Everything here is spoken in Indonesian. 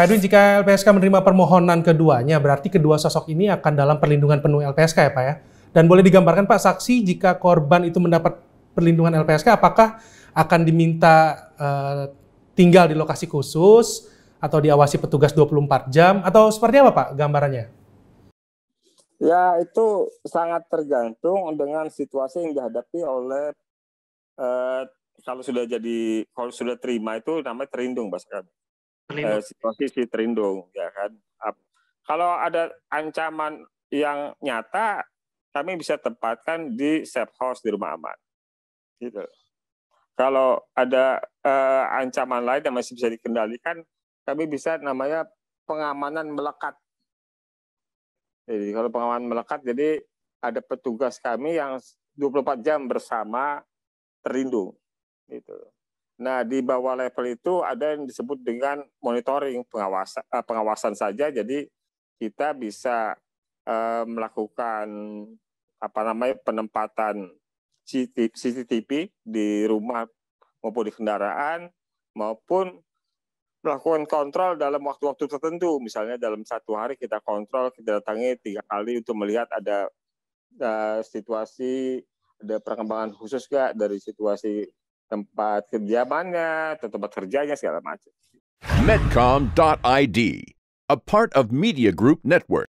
Pak Edwin, jika LPSK menerima permohonan keduanya, berarti kedua sosok ini akan dalam perlindungan penuh LPSK ya Pak ya? Dan boleh digambarkan Pak, saksi jika korban itu mendapat perlindungan LPSK, apakah akan diminta uh, tinggal di lokasi khusus atau diawasi petugas 24 jam, atau seperti apa Pak gambarannya? Ya, itu sangat tergantung dengan situasi yang dihadapi oleh uh, kalau sudah jadi kalau sudah terima itu namanya terlindung Pak. Terlindung. Eh, situasi si terlindung ya kan. Kalau ada ancaman yang nyata kami bisa tempatkan di safe house di rumah aman. Gitu. Kalau ada uh, ancaman lain yang masih bisa dikendalikan, kami bisa namanya pengamanan melekat. Jadi kalau pengamanan melekat, jadi ada petugas kami yang 24 jam bersama terlindung. Gitu. Nah, di bawah level itu ada yang disebut dengan monitoring pengawasan eh, pengawasan saja. Jadi kita bisa eh, melakukan apa namanya penempatan CCTV di rumah maupun di kendaraan maupun melakukan kontrol dalam waktu-waktu tertentu. Misalnya dalam satu hari kita kontrol, kita datangi tiga kali untuk melihat ada, ada eh, situasi, ada perkembangan khusus nggak dari situasi tempat kediamannya, atau tempat kerjanya segala macam. Medcom.id, a part of Media Group Network.